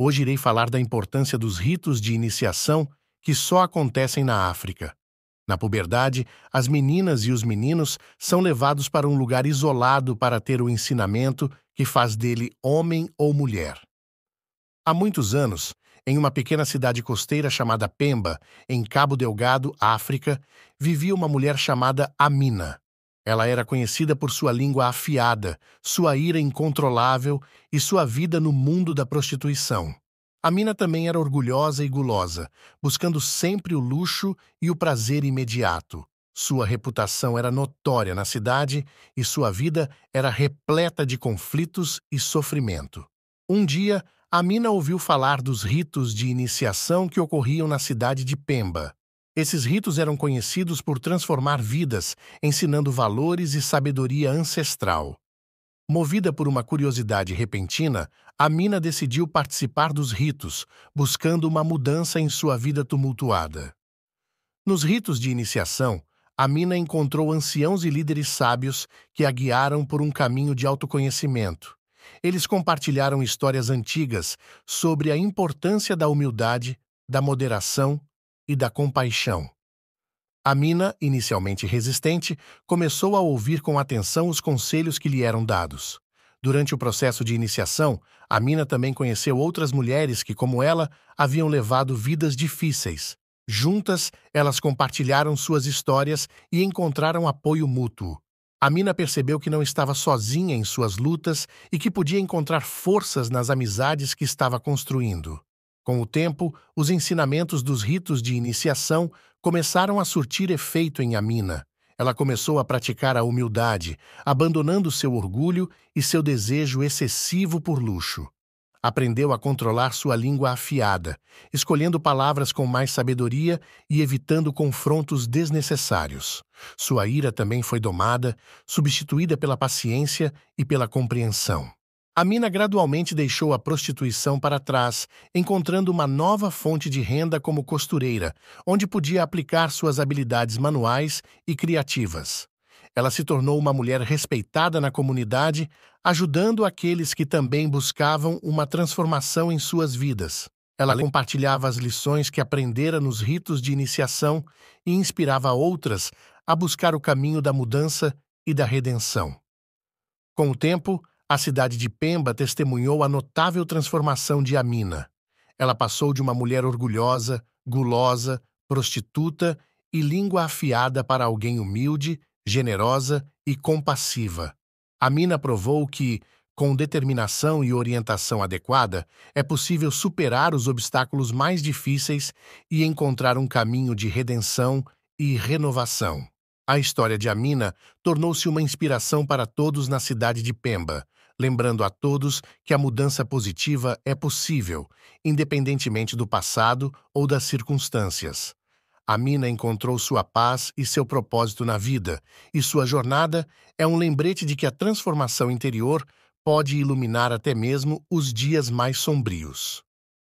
Hoje irei falar da importância dos ritos de iniciação que só acontecem na África. Na puberdade, as meninas e os meninos são levados para um lugar isolado para ter o ensinamento que faz dele homem ou mulher. Há muitos anos, em uma pequena cidade costeira chamada Pemba, em Cabo Delgado, África, vivia uma mulher chamada Amina. Ela era conhecida por sua língua afiada, sua ira incontrolável e sua vida no mundo da prostituição. A mina também era orgulhosa e gulosa, buscando sempre o luxo e o prazer imediato. Sua reputação era notória na cidade e sua vida era repleta de conflitos e sofrimento. Um dia, a mina ouviu falar dos ritos de iniciação que ocorriam na cidade de Pemba. Esses ritos eram conhecidos por transformar vidas, ensinando valores e sabedoria ancestral. Movida por uma curiosidade repentina, Amina decidiu participar dos ritos, buscando uma mudança em sua vida tumultuada. Nos ritos de iniciação, Amina encontrou anciãos e líderes sábios que a guiaram por um caminho de autoconhecimento. Eles compartilharam histórias antigas sobre a importância da humildade, da moderação e da compaixão. A mina, inicialmente resistente, começou a ouvir com atenção os conselhos que lhe eram dados. Durante o processo de iniciação, a mina também conheceu outras mulheres que, como ela, haviam levado vidas difíceis. Juntas, elas compartilharam suas histórias e encontraram apoio mútuo. A mina percebeu que não estava sozinha em suas lutas e que podia encontrar forças nas amizades que estava construindo. Com o tempo, os ensinamentos dos ritos de iniciação começaram a surtir efeito em Amina. Ela começou a praticar a humildade, abandonando seu orgulho e seu desejo excessivo por luxo. Aprendeu a controlar sua língua afiada, escolhendo palavras com mais sabedoria e evitando confrontos desnecessários. Sua ira também foi domada, substituída pela paciência e pela compreensão. A mina gradualmente deixou a prostituição para trás, encontrando uma nova fonte de renda como costureira, onde podia aplicar suas habilidades manuais e criativas. Ela se tornou uma mulher respeitada na comunidade, ajudando aqueles que também buscavam uma transformação em suas vidas. Ela compartilhava as lições que aprendera nos ritos de iniciação e inspirava outras a buscar o caminho da mudança e da redenção. Com o tempo, a cidade de Pemba testemunhou a notável transformação de Amina. Ela passou de uma mulher orgulhosa, gulosa, prostituta e língua afiada para alguém humilde, generosa e compassiva. Amina provou que, com determinação e orientação adequada, é possível superar os obstáculos mais difíceis e encontrar um caminho de redenção e renovação. A história de Amina tornou-se uma inspiração para todos na cidade de Pemba, lembrando a todos que a mudança positiva é possível, independentemente do passado ou das circunstâncias. A mina encontrou sua paz e seu propósito na vida, e sua jornada é um lembrete de que a transformação interior pode iluminar até mesmo os dias mais sombrios.